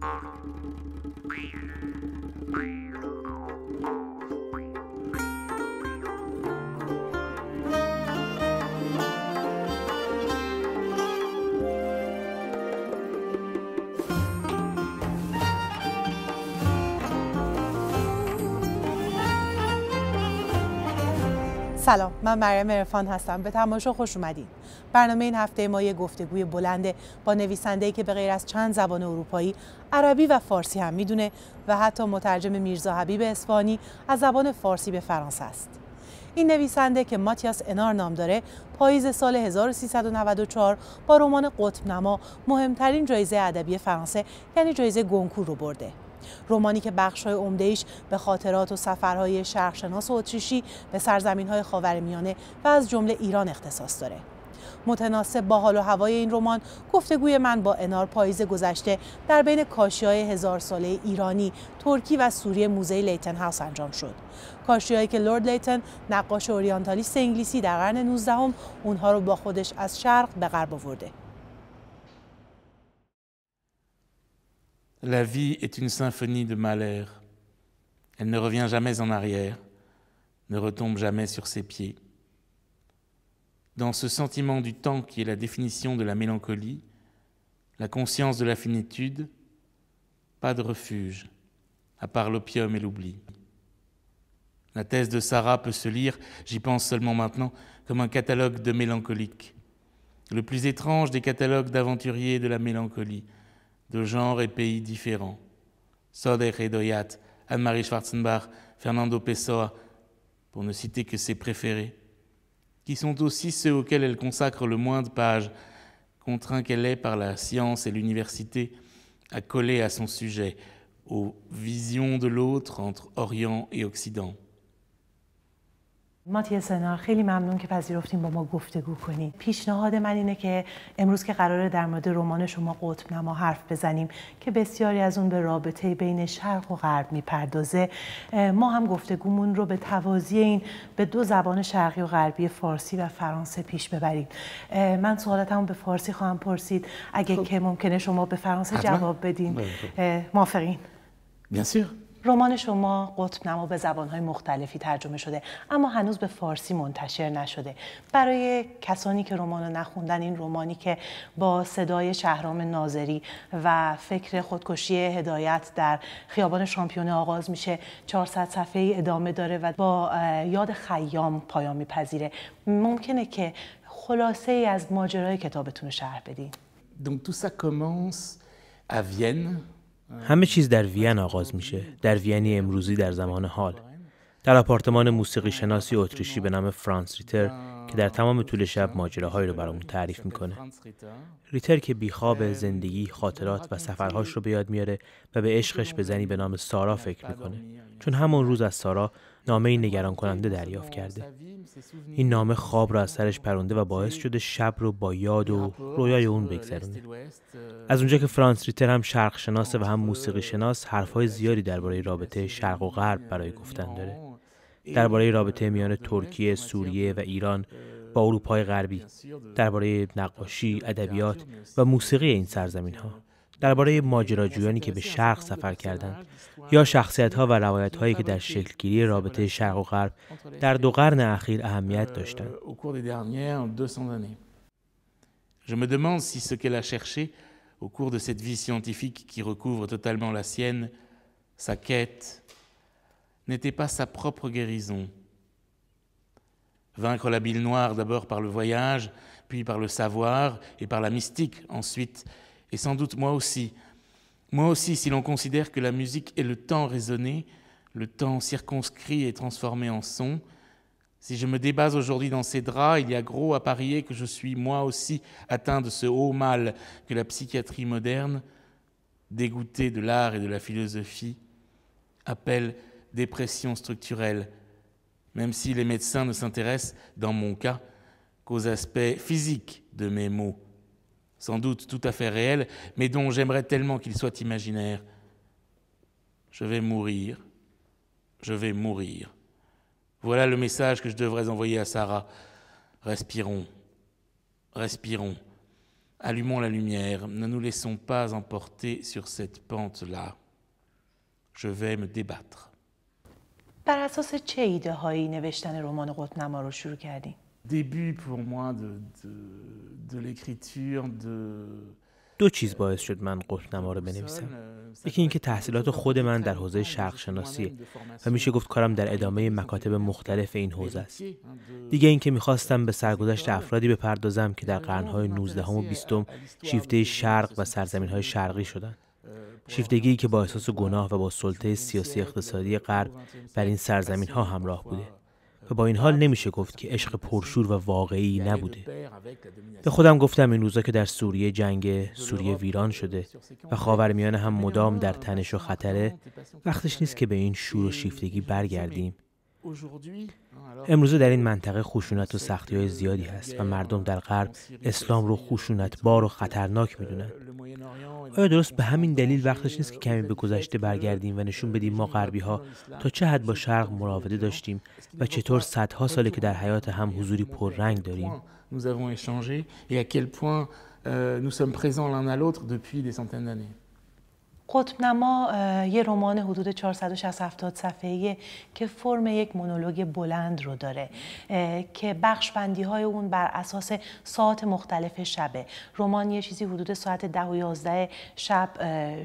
سلام من مریم عرفان هستم به تماشا خوش اومدین برنامه این هفته ما یه گفتگوی بلنده با نویسنده‌ای که به غیر از چند زبان اروپایی عربی و فارسی هم میدونه و حتی مترجم میرزا حبیب اسفانی از زبان فارسی به فرانسه است. این نویسنده که ماتیاس انار نام داره پاییز سال 1394 با رمان قطب نما مهمترین جایزه ادبی فرانسه یعنی جایزه گنکور رو برده رومانی که بخشهای عمدهش به خاطرات و سفرهای شرقشناس و اتریشی به سرزمینهای خاورمیانه و از جمله ایران اختصاص داره متناسب با حال و هوای این رمان گفتگوی من با انار پاییز گذشته در بین کاشی های هزار ساله ایرانی، ترکی و سوریه موزه لیتن هاوس انجام شد. کاشیهایی که لورد لیتن نقاش اوریانتالیست انگلیسی در قرن 19 اونها رو با خودش از شرق به غرب آورده. La vie est une symphonie de malheur. Elle ne revient jamais en arrière, ne retombe jamais sur ses pieds. dans ce sentiment du temps qui est la définition de la mélancolie, la conscience de la finitude, pas de refuge, à part l'opium et l'oubli. La thèse de Sarah peut se lire, j'y pense seulement maintenant, comme un catalogue de mélancoliques, le plus étrange des catalogues d'aventuriers de la mélancolie, de genres et pays différents. Soder Redoyat, Anne-Marie Schwarzenbach, Fernando Pessoa, pour ne citer que ses préférés, qui sont aussi ceux auxquels elle consacre le moins de pages, contraint qu'elle est par la science et l'université à coller à son sujet, aux visions de l'autre entre Orient et Occident. ماتی سنا خیلی ممنون که پذیرفتیم با ما گفتگو کنید پیشنهاد من اینه که امروز که قراره در مورد رمان شما قطب نما حرف بزنیم که بسیاری از اون به رابطه بین شرق و غرب میپردازه ما هم گفتگومون رو به توازی این به دو زبان شرقی و غربی فارسی و فرانسه پیش ببریم من سوالاتمو به فارسی خواهم پرسید اگه خب. که ممکنه شما به فرانسه جواب بدین بله، خب. موافقین Bien رمان شما قطب نما به زبانهای مختلفی ترجمه شده اما هنوز به فارسی منتشر نشده برای کسانی که رمان رو نخوندن این رمانی که با صدای شهرام ناظری و فکر خودکشی هدایت در خیابان شامپیون آغاز میشه 400 صفحه ای ادامه داره و با یاد خیام پایان میپذیره ممکنه که خلاصه ای از ماجرای کتابتون رو شرح بدین Donc tout ça commence همه چیز در وین آغاز میشه در وینی امروزی در زمان حال در آپارتمان موسیقی شناسی اتریشی به نام فرانس ریتر که در تمام طول شب ماجراهایی رو برامون تعریف میکنه ریتر که بیخواب زندگی خاطرات و سفرهاش رو به یاد میاره و به عشقش به زنی به نام سارا فکر میکنه چون همون روز از سارا نامه نگران کننده دریافت کرده این نامه خواب را از سرش پرونده و باعث شده شب رو با یاد و رویای اون بگذرونه از اونجا که فرانس ریتر هم شرق شناسه و هم موسیقی شناس حرفهای زیادی درباره رابطه شرق و غرب برای گفتن داره درباره رابطه میان ترکیه، سوریه و ایران با اروپای غربی درباره نقاشی، ادبیات و موسیقی این سرزمین ها au cours des به شرق سفر Je me demande si ce qu'elle a cherché au cours de cette vie scientifique qui recouvre totalement la sienne, sa quête, n'était pas sa propre guérison. Vaincre la bile noire d'abord par le voyage, puis par le savoir et par la mystique ensuite, et sans doute moi aussi. Moi aussi, si l'on considère que la musique est le temps raisonné, le temps circonscrit et transformé en son, si je me débase aujourd'hui dans ces draps, il y a gros à parier que je suis moi aussi atteint de ce haut mal que la psychiatrie moderne, dégoûtée de l'art et de la philosophie, appelle dépression structurelle, même si les médecins ne s'intéressent, dans mon cas, qu'aux aspects physiques de mes maux sans doute tout à fait réel, mais dont j'aimerais tellement qu'il soit imaginaire. Je vais mourir, je vais mourir. Voilà le message que je devrais envoyer à Sarah. Respirons, respirons, allumons la lumière, ne nous laissons pas emporter sur cette pente-là. Je vais me débattre. دو چیز باعث شد من قطبنما رو بنویسم یکی اینکه تحصیلات خود من در حوزه شرق شناسی و میشه گفت کارم در ادامه مکاتب مختلف این حوزه است دیگه اینکه میخواستم به سرگذشت افرادی بپردازم که در قرنهای 19 و 20 شیفته شرق و های شرقی شدند شیفتگی که با احساس گناه و با سلطه سیاسی اقتصادی غرب بر این سرزمین ها همراه بوده و با این حال نمیشه گفت که عشق پرشور و واقعی نبوده به خودم گفتم این روزا که در سوریه جنگ سوریه ویران شده و خاورمیانه هم مدام در تنش و خطره وقتش نیست که به این شور و شیفتگی برگردیم امروزه در این منطقه خشونت و سختی های زیادی هست و مردم در غرب اسلام رو خشونت بار و خطرناک میدونن آیا آره، درست به همین دلیل وقتش نیست که کمی به گذشته برگردیم و نشون بدیم ما غربی ها تا چه حد با شرق مراوده داشتیم و چطور صدها ساله که در حیات هم حضوری پررنگ داریم nous avons échangé et à quel point euh, nous sommes présents l'un à l'autre depuis des centaines d'années. قطب نما یه رمان حدود 467 70 صفحه‌ایه که فرم یک مونولوگ بلند رو داره که بخش بندی های اون بر اساس ساعت مختلف شبه رمان یه چیزی حدود ساعت 10 و 11 شب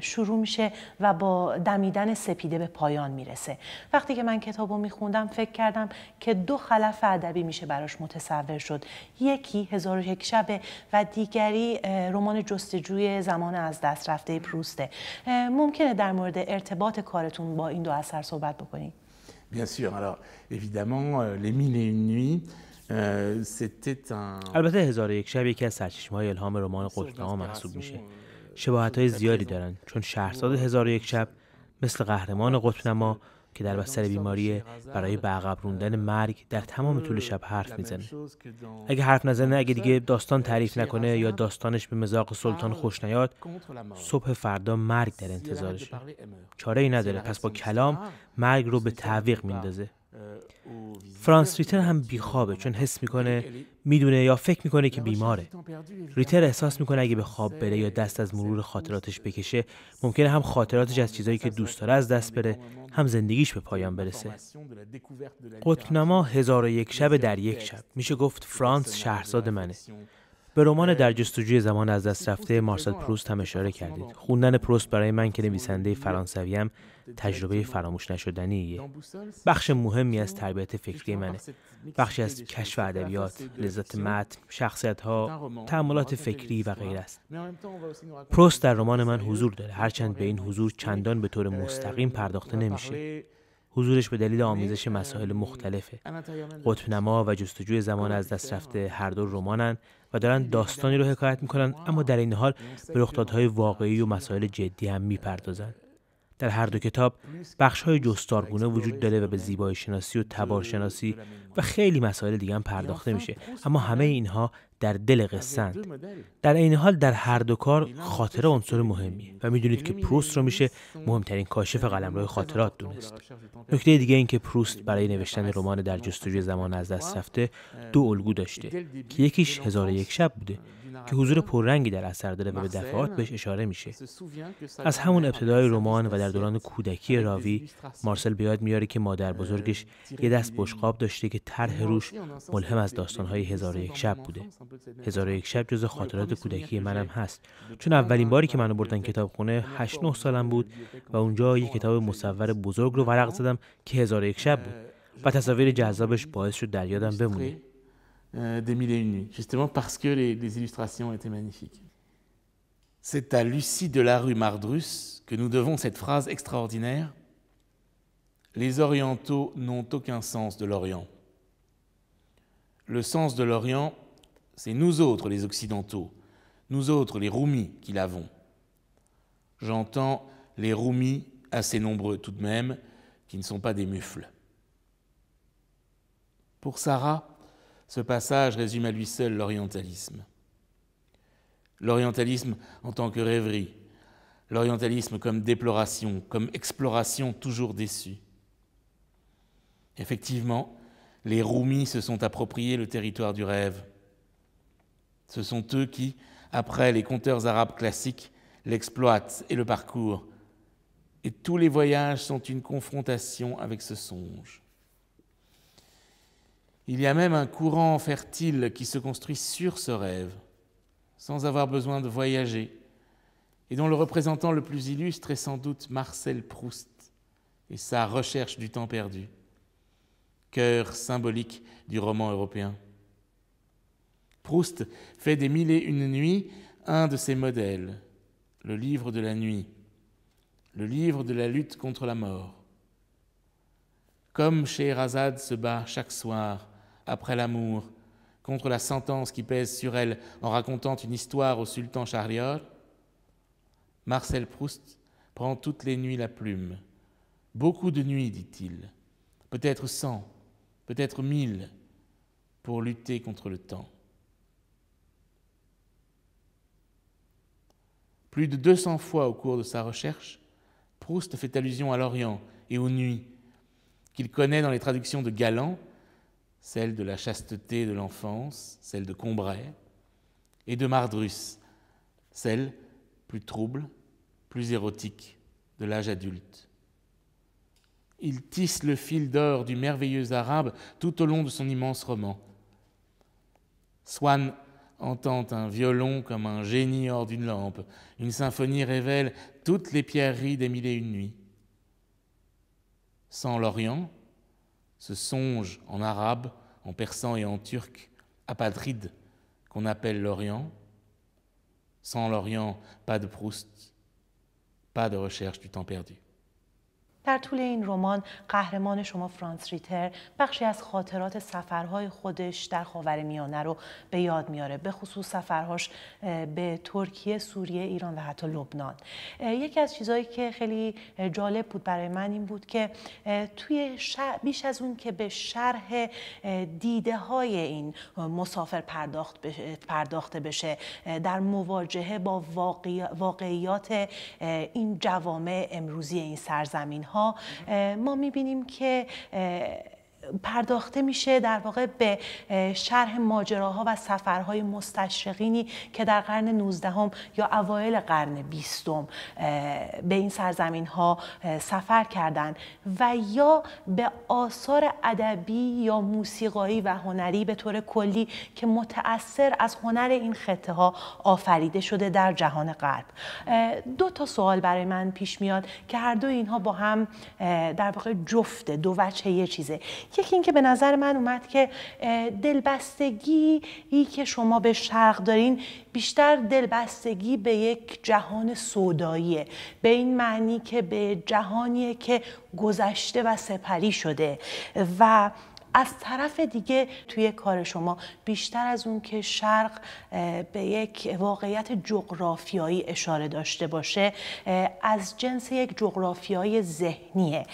شروع میشه و با دمیدن سپیده به پایان میرسه وقتی که من کتاب رو میخوندم فکر کردم که دو خلف ادبی میشه براش متصور شد یکی هزار و یک شبه و دیگری رمان جستجوی زمان از دست رفته پروسته ممکنه در مورد ارتباط کارتون با این دو اثر صحبت بکنید Bien alors البته هزار یک شب یکی از سرچشمه های الهام رمان ها محسوب میشه. شباهت های زیادی دارن چون شهرزاد هزار یک شب مثل قهرمان قطبنما که در بستر بیماری برای به روندن مرگ در تمام طول شب حرف میزنه اگه حرف نزنه اگه دیگه داستان تعریف نکنه یا داستانش به مزاق سلطان خوش نیاد صبح فردا مرگ در انتظارشه چاره ای نداره پس با کلام مرگ رو به تعویق بله. میندازه فرانس ریتر هم بیخوابه چون حس میکنه میدونه یا فکر میکنه که بیماره ریتر احساس میکنه اگه به خواب بره یا دست از مرور خاطراتش بکشه ممکنه هم خاطراتش از چیزایی که دوست داره از دست بره هم زندگیش به پایان یعنی برسه قطبنما هزار و یک شب در یک شب میشه گفت فرانس شهرزاد منه به رمان euh, در جستجوی زمان از دست رفته مارسل پروست هم اشاره کردید خوندن پروست برای من که نویسنده فرانسویم تجربه فراموش نشدنیه بخش مهمی از تربیت فکری منه بخشی از کشف ادبیات لذت متن شخصیت ها تعاملات فکری و غیر است پروست در رمان من حضور داره هرچند به این حضور چندان به طور مستقیم پرداخته نمیشه حضورش به دلیل آمیزش مسائل مختلفه نما و جستجوی زمان از دست رفته هر دو رمانن و دارن داستانی رو حکایت میکنن اما در این حال یعنی به رخدادهای واقعی و مسائل جدی هم میپردازند در هر دو کتاب بخش های جستارگونه وجود داره و به زیبایی شناسی و تبار شناسی و خیلی مسائل دیگه هم پرداخته میشه اما همه اینها در دل قصند در این حال در هر دو کار خاطره عنصر مهمیه و میدونید که پروست رو میشه مهمترین کاشف قلمرو خاطرات دونست نکته دیگه این که پروست برای نوشتن رمان در جستجوی زمان از دست رفته دو الگو داشته که یکیش هزار یک شب بوده که حضور پررنگی در اثر داره و به دفعات بهش اشاره میشه از همون ابتدای رمان و در دوران کودکی راوی مارسل بیاد یاد میاره که مادر بزرگش یه دست بشقاب داشته که طرح روش ملهم از داستانهای هزار و یک شب بوده هزار و یک شب جز خاطرات کودکی منم هست چون اولین باری که منو بردن کتابخونه 8 9 سالم بود و اونجا یه کتاب مصور بزرگ رو ورق زدم که هزار و یک شب بود و تصاویر جذابش باعث شد در یادم بمونه Euh, des Mille et Une Nuits, justement parce que les, les illustrations étaient magnifiques. C'est à Lucie de la rue Mardrus que nous devons cette phrase extraordinaire Les Orientaux n'ont aucun sens de l'Orient. Le sens de l'Orient, c'est nous autres les Occidentaux, nous autres les Roumis qui l'avons. J'entends les Roumis, assez nombreux tout de même, qui ne sont pas des mufles. Pour Sarah, ce passage résume à lui seul l'orientalisme. L'orientalisme en tant que rêverie, l'orientalisme comme déploration, comme exploration toujours déçue. Effectivement, les Roumis se sont appropriés le territoire du rêve. Ce sont eux qui, après les conteurs arabes classiques, l'exploitent et le parcourent. Et tous les voyages sont une confrontation avec ce songe. Il y a même un courant fertile qui se construit sur ce rêve, sans avoir besoin de voyager, et dont le représentant le plus illustre est sans doute Marcel Proust et sa recherche du temps perdu, cœur symbolique du roman européen. Proust fait des mille et une nuits un de ses modèles, le livre de la nuit, le livre de la lutte contre la mort. Comme Scheherazade se bat chaque soir après l'amour, contre la sentence qui pèse sur elle en racontant une histoire au sultan Charlior, Marcel Proust prend toutes les nuits la plume. Beaucoup de nuits, dit-il, peut-être cent, peut-être mille, pour lutter contre le temps. Plus de 200 fois au cours de sa recherche, Proust fait allusion à l'Orient et aux nuits, qu'il connaît dans les traductions de Galant, celle de la chasteté de l'enfance, celle de Combray, et de Mardrus, celle plus trouble, plus érotique de l'âge adulte. Il tisse le fil d'or du merveilleux arabe tout au long de son immense roman. Swann entend un violon comme un génie hors d'une lampe. Une symphonie révèle toutes les pierreries des mille et une nuits. Sans l'Orient, ce songe en arabe, en persan et en turc, apatride qu'on appelle l'Orient. Sans l'Orient, pas de Proust, pas de recherche du temps perdu. در طول این رمان قهرمان شما فرانس ریتر بخشی از خاطرات سفرهای خودش در خاور میانه رو به یاد میاره به خصوص سفرهاش به ترکیه، سوریه، ایران و حتی لبنان یکی از چیزهایی که خیلی جالب بود برای من این بود که توی بیش از اون که به شرح دیده های این مسافر پرداخت بشه، پرداخته بشه در مواجهه با واقعیات این جوامع امروزی این سرزمین ها ما میبینیم که پرداخته میشه در واقع به شرح ماجراها و سفرهای مستشرقینی که در قرن 19 هم یا اوایل قرن 20 هم به این سرزمین ها سفر کردند و یا به آثار ادبی یا موسیقایی و هنری به طور کلی که متأثر از هنر این خطه ها آفریده شده در جهان غرب دو تا سوال برای من پیش میاد که هر دو اینها با هم در واقع جفته دو وجه یه چیزه یکی اینکه به نظر من اومد که دلبستگی که شما به شرق دارین بیشتر دلبستگی به یک جهان سوداییه به این معنی که به جهانیه که گذشته و سپری شده و از طرف دیگه توی کار شما بیشتر از اون که شرق به یک واقعیت جغرافیایی اشاره داشته باشه از جنس یک جغرافیای ذهنیه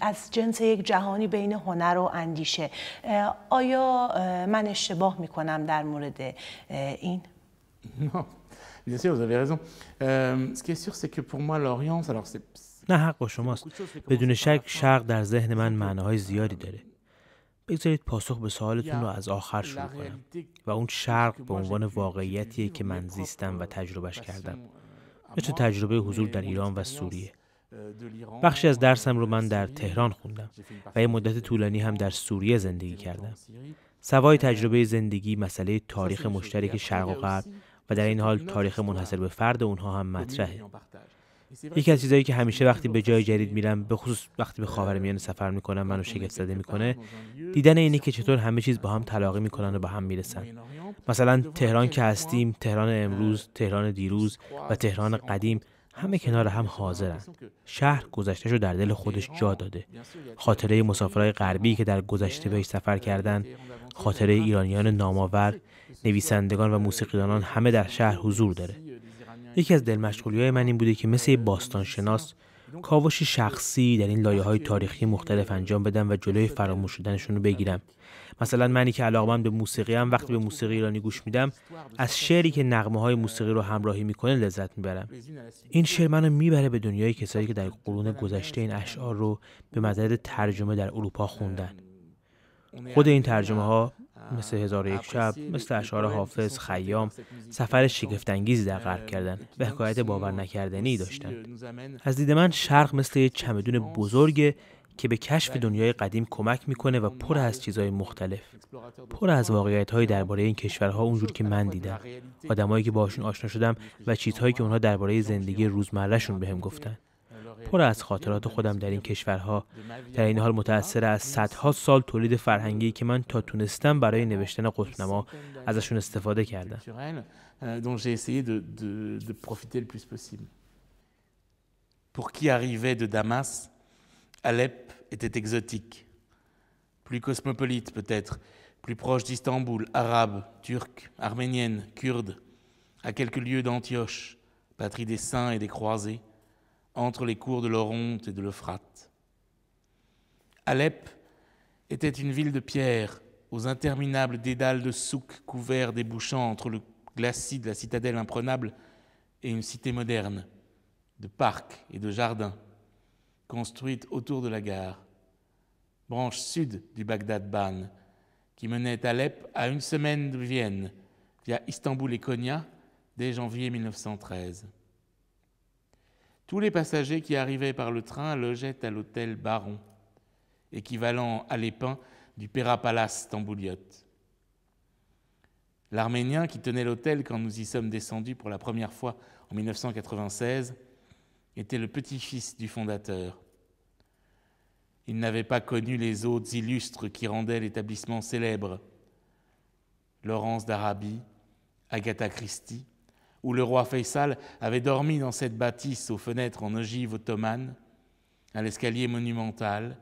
از جنس یک جهانی بین هنر و اندیشه آیا من اشتباه میکنم در مورد این؟ نه حق با شماست بدون شک شرق در ذهن من معناهای زیادی داره بگذارید پاسخ به سوالتون رو از آخر شروع کنم و اون شرق به عنوان واقعیتیه که من زیستم و تجربهش کردم euh, مثل تجربه حضور در ایران و سوریه بخشی از درسم رو من در تهران خوندم و یه مدت طولانی هم در سوریه زندگی کردم. سوای تجربه زندگی مسئله تاریخ مشترک یعنی شرق و غرب و در این حال تاریخ منحصر به فرد اونها هم مطرحه. یکی از چیزایی که همیشه وقتی به جای جدید میرم به خصوص وقتی به میان سفر میکنم منو شگفت زده میکنه دیدن اینه که چطور همه چیز با هم تلاقی میکنن و با هم میرسن مثلا تهران که هستیم تهران امروز تهران دیروز و تهران قدیم همه کنار هم حاضرند شهر گذشتهش رو در دل خودش جا داده خاطره مسافرهای غربی که در گذشته بهش سفر کردند خاطره ایرانیان نامآور نویسندگان و موسیقیدانان همه در شهر حضور داره یکی از دل های من این بوده که مثل باستانشناس کاوش شخصی در این لایه های تاریخی مختلف انجام بدم و جلوی فراموش شدنشون رو بگیرم مثلا منی که علاقمند به موسیقی هم وقتی به موسیقی ایرانی گوش میدم از شعری که نغمه های موسیقی رو همراهی میکنه لذت میبرم این شعر منو میبره به دنیای کسایی که در قرون گذشته این اشعار رو به مدد ترجمه در اروپا خوندن خود این ترجمه ها مثل هزار یک شب مثل اشعار حافظ خیام سفر شگفتانگیزی در غرب کردن و حکایت باور نکردنی داشتند از دید من شرق مثل چمدون بزرگ که به کشف دنیای قدیم کمک میکنه و پر از چیزهای مختلف پر از واقعیت های درباره این کشورها اونجور که من دیدم آدمایی که باشون آشنا شدم و چیزهایی که اونها درباره زندگی روزمرهشون بهم گفتن پر از خاطرات خودم در این کشورها در این حال متأثر از صدها سال تولید فرهنگی که من تا تونستم برای نوشتن قطبنما ازشون استفاده کردم Alep était exotique, plus cosmopolite peut-être, plus proche d'Istanbul, arabe, turque, arménienne, kurde, à quelques lieues d'Antioche, patrie des saints et des croisés, entre les cours de l'Oronte et de l'Euphrate. Alep était une ville de pierre, aux interminables dédales de souk couverts débouchant entre le glacis de la citadelle imprenable et une cité moderne, de parcs et de jardins, construite autour de la gare, branche sud du bagdad ban qui menait à Alep à une semaine de Vienne, via Istanbul et Konya, dès janvier 1913. Tous les passagers qui arrivaient par le train logeaient à l'hôtel Baron, équivalent à l'épin du Pera Palace Tambouliot L'Arménien qui tenait l'hôtel quand nous y sommes descendus pour la première fois en 1996 était le petit-fils du fondateur, il n'avait pas connu les hôtes illustres qui rendaient l'établissement célèbre. Laurence d'Arabie, Agatha Christie, où le roi Faisal avait dormi dans cette bâtisse aux fenêtres en ogive ottomane, à l'escalier monumental,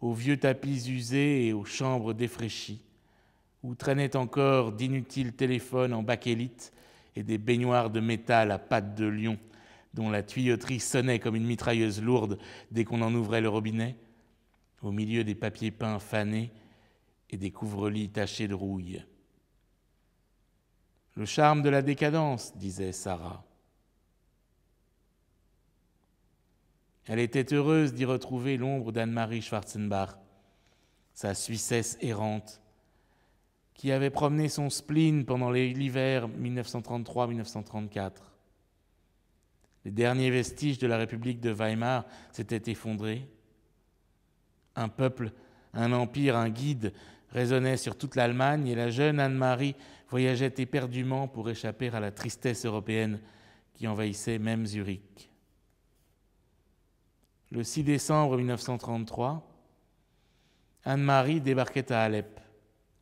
aux vieux tapis usés et aux chambres défraîchies, où traînaient encore d'inutiles téléphones en bakélite et des baignoires de métal à pattes de lion, dont la tuyauterie sonnait comme une mitrailleuse lourde dès qu'on en ouvrait le robinet, au milieu des papiers peints fanés et des couvre-lits tachés de rouille. Le charme de la décadence, disait Sarah. Elle était heureuse d'y retrouver l'ombre d'Anne-Marie Schwarzenbach, sa Suissesse errante, qui avait promené son spleen pendant l'hiver 1933-1934. Les derniers vestiges de la République de Weimar s'étaient effondrés un peuple, un empire, un guide résonnait sur toute l'Allemagne et la jeune Anne-Marie voyageait éperdument pour échapper à la tristesse européenne qui envahissait même Zurich. Le 6 décembre 1933, Anne-Marie débarquait à Alep,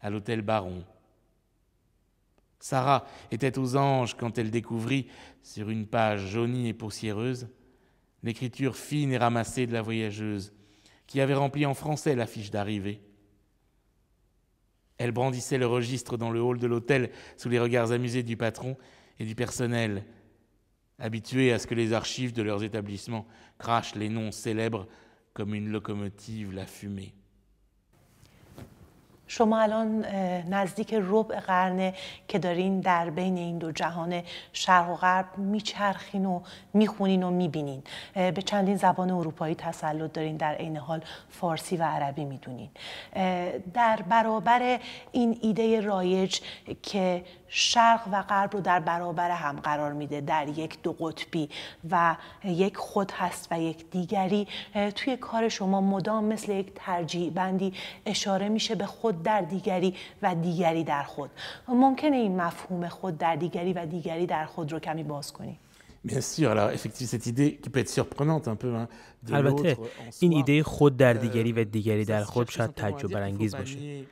à l'hôtel Baron. Sarah était aux anges quand elle découvrit, sur une page jaunie et poussiéreuse, l'écriture fine et ramassée de la voyageuse qui avait rempli en français la fiche d'arrivée. Elle brandissait le registre dans le hall de l'hôtel sous les regards amusés du patron et du personnel, habitués à ce que les archives de leurs établissements crachent les noms célèbres comme une locomotive la fumée. شما الان نزدیک ربع قرنه که دارین در بین این دو جهان شرق و غرب میچرخین و میخونین و میبینین به چندین زبان اروپایی تسلط دارین در عین حال فارسی و عربی میدونین در برابر این ایده رایج که شرق و غرب رو در برابر هم قرار میده در یک دو قطبی و یک خود هست و یک دیگری توی کار شما مدام مثل یک ترجیح بندی اشاره میشه به خود خود در دیگری و دیگری در خود ممکنه این مفهوم خود در دیگری و دیگری در خود رو کمی باز کنیم البته این ایده خود در دیگری و دیگری در خود شاید تعجب برانگیز باشه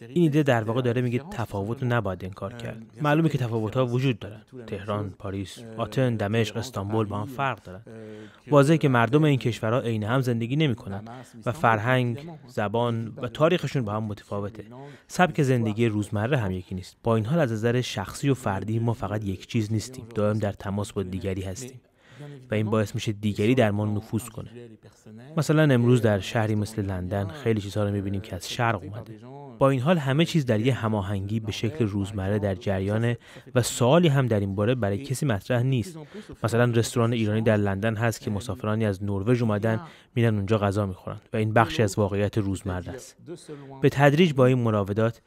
این ایده در واقع داره میگه تفاوت رو نباید انکار کرد یعنی معلومه که تفاوت ها وجود دارن تهران پاریس آتن دمشق استانبول با هم فرق دارن واضحه که مردم این کشورها عین هم زندگی نمیکنن و فرهنگ زبان بله. و تاریخشون با هم متفاوته سبک زندگی روزمره هم یکی نیست با این حال از نظر شخصی و فردی ما فقط یک چیز نیستیم دائم در تماس با دیگری هستیم و این باعث میشه دیگری در ما نفوذ کنه مثلا امروز در شهری مثل لندن خیلی چیزها رو میبینیم که از شرق اومده با این حال همه چیز در یه هماهنگی به شکل روزمره در جریانه و سوالی هم در این باره برای کسی مطرح نیست مثلا رستوران ایرانی در لندن هست که مسافرانی از نروژ اومدن میرن اونجا غذا میخورن و این بخشی از واقعیت روزمره است به تدریج با این مراودات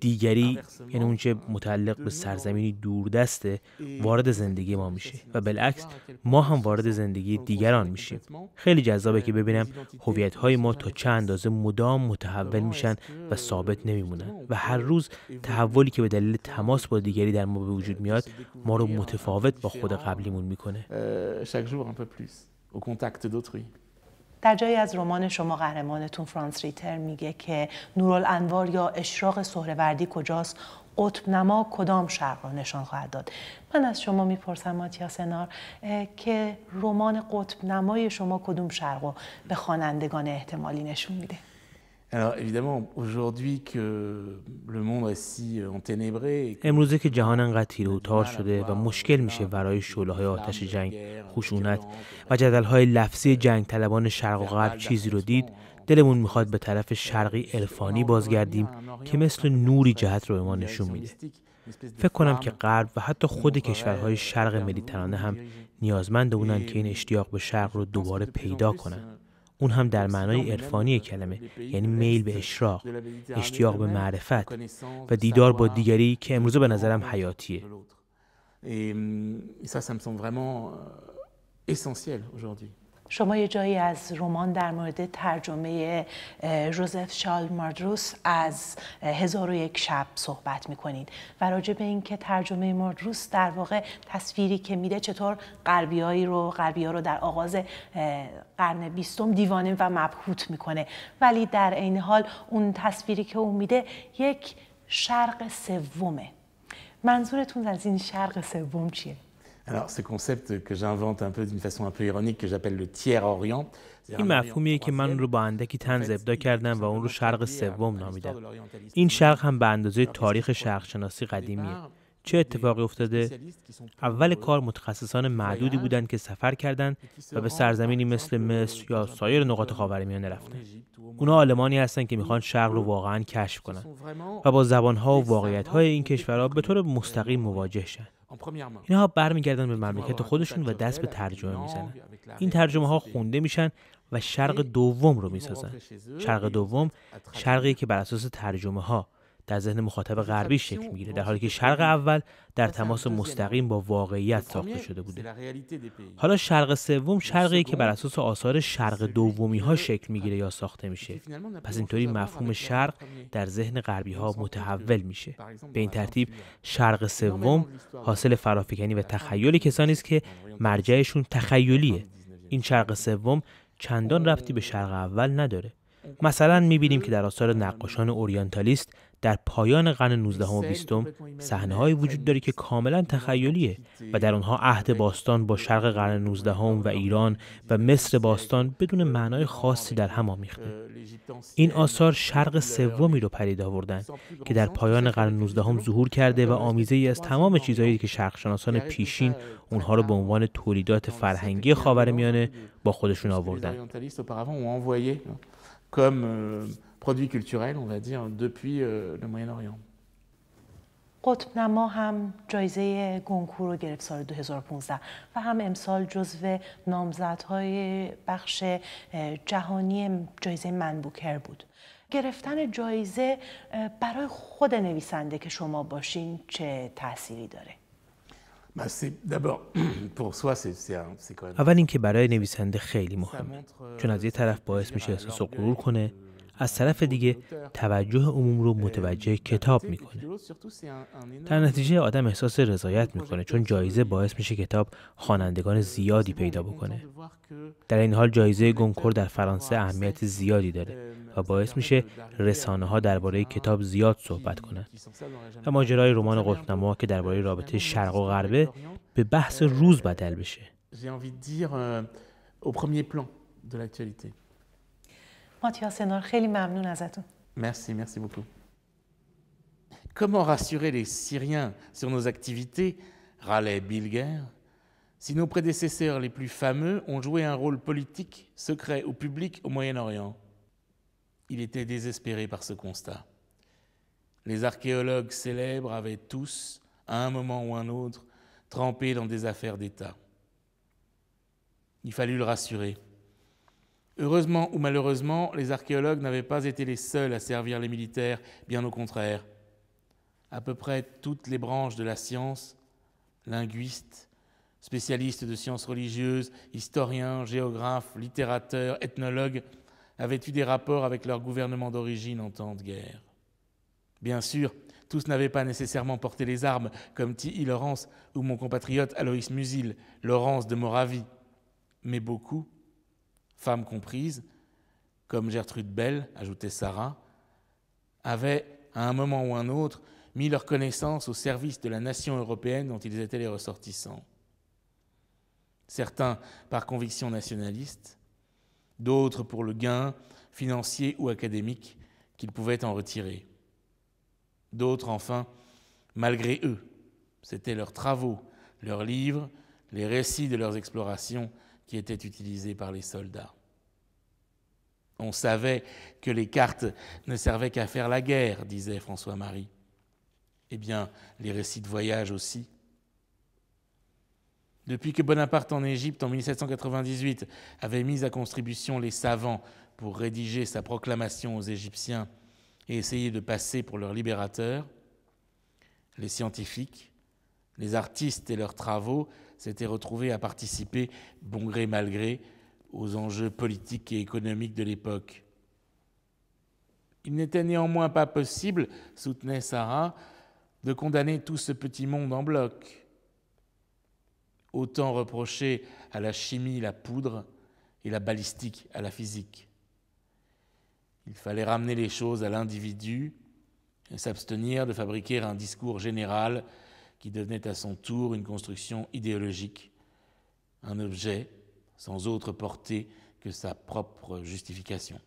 دیگری یعنی اون متعلق به سرزمینی دوردسته وارد زندگی ما میشه و بالعکس ما هم وارد زندگی دیگران میشیم خیلی جذابه که ببینم هویت های ما تا چه اندازه مدام متحول میشن و ثابت نمیمونن و هر روز تحولی که به دلیل تماس با دیگری در ما به وجود میاد ما رو متفاوت با خود قبلیمون میکنه در جایی از رمان شما قهرمانتون فرانس ریتر میگه که نورالانوار یا اشراق سهروردی کجاست قطب نما کدام شرق را نشان خواهد داد من از شما میپرسم ماتیا سنار که رمان قطب نمای شما کدوم شرق رو به خوانندگان احتمالی نشون میده امروزه که جهان انقدر تیره و تار شده و مشکل میشه برای شعله های آتش جنگ خشونت و جدل های لفظی جنگ طلبان شرق و غرب چیزی رو دید دلمون میخواد به طرف شرقی الفانی بازگردیم که مثل نوری جهت رو به ما نشون میده فکر کنم که غرب و حتی خود کشورهای شرق مدیترانه هم نیازمند اونن که این اشتیاق به شرق رو دوباره پیدا کنند اون هم در معنای عرفانی کلمه یعنی میل به اشراق اشتیاق به معرفت و دیدار با دیگری که امروزه به نظرم حیاتیه vraiment شما یه جایی از رمان در مورد ترجمه روزف شال ماردروس از هزار و یک شب صحبت میکنید و راجع به که ترجمه ماردروس در واقع تصویری که میده چطور غربیایی رو غربی رو در آغاز قرن بیستم دیوانه و مبهوت میکنه ولی در عین حال اون تصویری که اون میده یک شرق سومه منظورتون از این شرق سوم چیه این مفهومیه که من رو با اندکی تنز ابدا کردم و اون رو شرق سوم نامیدم این شرق هم به اندازه تاریخ شرق شناسی قدیمیه چه اتفاقی افتاده؟ اول کار متخصصان معدودی بودند که سفر کردند و به سرزمینی مثل مصر یا سایر نقاط خاورمیانه رفتند. اونا آلمانی هستند که میخوان شرق رو واقعا کشف کنند و با زبانها و واقعیتهای این کشورها به طور مستقیم مواجه شند. اینها برمیگردن به مملکت خودشون و دست به ترجمه میزنن این ترجمه ها خونده میشن و شرق دوم رو میسازن شرق دوم شرقی که بر اساس ترجمه ها در ذهن مخاطب خب، غربی خب، شکل میگیره در حالی که شرق اول در تماس مستقیم با واقعیت خب، ساخته شده بوده حالا شرق سوم شرقی که بر اساس آثار شرق دومی ها یعنی شکل میگیره یا ساخته میشه پس اینطوری مفهوم شرق یعنی در ذهن غربی ها متحول میشه به این ترتیب شرق سوم حاصل فرافکنی و تخیلی کسانی است که مرجعشون تخیلیه این شرق سوم چندان رفتی به شرق اول نداره مثلا میبینیم که در آثار نقاشان اورینتالیست در پایان قرن 19 و 20 صحنههایی وجود داره که کاملا تخیلیه و در آنها عهد باستان با شرق قرن 19 و ایران و مصر باستان بدون معنای خاصی در هم آمیخته این یعنی آثار شرق سومی رو پدید آوردن که در پایان قرن 19 ظهور کرده و آمیزه ای از تمام چیزهایی که شرقشناسان یعنی پیشین اونها رو به عنوان تولیدات فرهنگی خاورمیانه با خودشون آوردن produits on va dire, depuis euh, قطب نما هم جایزه گنکور رو گرفت سال 2015 و هم امسال جزو نامزدهای بخش جهانی جایزه منبوکر بود گرفتن جایزه برای خود نویسنده که شما باشین چه تأثیری داره؟ اول اینکه برای نویسنده خیلی مهمه چون از یه طرف euh, باعث میشه احساس غرور کنه از طرف دیگه توجه عموم رو متوجه کتاب میکنه در نتیجه آدم احساس رضایت میکنه چون جایزه باعث میشه کتاب خوانندگان زیادی پیدا بکنه در این حال جایزه گنکور در فرانسه اهمیت زیادی داره و باعث میشه رسانه ها درباره کتاب زیاد صحبت کنند و ماجرای رمان قطبنما که درباره رابطه شرق و غربه به بحث روز بدل بشه. Merci, merci beaucoup Comment rassurer les Syriens sur nos activités râlait Bilger. Si nos prédécesseurs les plus fameux ont joué un rôle politique, secret ou public au Moyen-Orient, il était désespéré par ce constat. Les archéologues célèbres avaient tous, à un moment ou un autre, trempé dans des affaires d'État. Il fallut le rassurer. Heureusement ou malheureusement, les archéologues n'avaient pas été les seuls à servir les militaires, bien au contraire. À peu près toutes les branches de la science, linguistes, spécialistes de sciences religieuses, historiens, géographes, littérateurs, ethnologues, avaient eu des rapports avec leur gouvernement d'origine en temps de guerre. Bien sûr, tous n'avaient pas nécessairement porté les armes, comme T.I. Laurence ou mon compatriote Aloïs Musil, Laurence de Moravie, mais beaucoup femmes comprises, comme Gertrude Bell, ajoutait Sarah, avaient, à un moment ou un autre, mis leurs connaissances au service de la nation européenne dont ils étaient les ressortissants. Certains par conviction nationaliste, d'autres pour le gain financier ou académique qu'ils pouvaient en retirer. D'autres, enfin, malgré eux. C'étaient leurs travaux, leurs livres, les récits de leurs explorations qui étaient utilisés par les soldats. On savait que les cartes ne servaient qu'à faire la guerre, disait François-Marie. Eh bien, les récits de voyage aussi. Depuis que Bonaparte en Égypte, en 1798, avait mis à contribution les savants pour rédiger sa proclamation aux Égyptiens et essayer de passer pour leur libérateur, les scientifiques, les artistes et leurs travaux s'était retrouvé à participer, bon gré mal gré, aux enjeux politiques et économiques de l'époque. Il n'était néanmoins pas possible, soutenait Sarah, de condamner tout ce petit monde en bloc. Autant reprocher à la chimie la poudre et la balistique à la physique. Il fallait ramener les choses à l'individu et s'abstenir de fabriquer un discours général qui devenait à son tour une construction idéologique, un objet sans autre portée que sa propre justification.